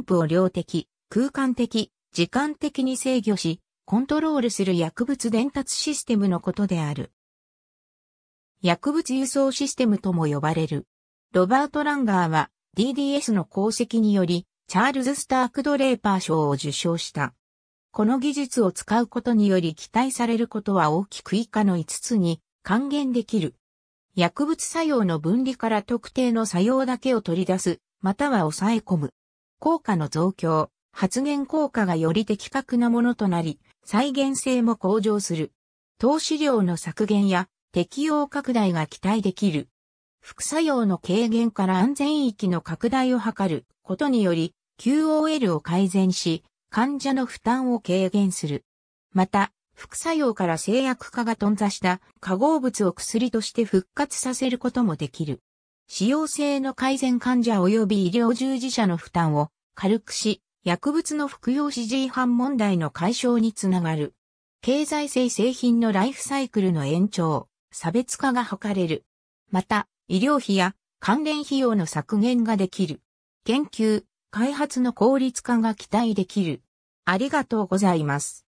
ンプを量的、空間的、時間的に制御し、コントロールする薬物伝達システムのことである。薬物輸送システムとも呼ばれる。ロバート・ランガーは DDS の功績により、チャールズ・スターク・ドレーパー賞を受賞した。この技術を使うことにより期待されることは大きく以下の5つに還元できる。薬物作用の分離から特定の作用だけを取り出す、または抑え込む。効果の増強、発言効果がより的確なものとなり、再現性も向上する。投資量の削減や適用拡大が期待できる。副作用の軽減から安全域の拡大を図ることにより、QOL を改善し、患者の負担を軽減する。また、副作用から製薬化が頓挫した化合物を薬として復活させることもできる。使用性の改善患者及び医療従事者の負担を軽くし、薬物の服用指示違反問題の解消につながる。経済性製品のライフサイクルの延長、差別化が図れる。また、医療費や関連費用の削減ができる。研究、開発の効率化が期待できる。ありがとうございます。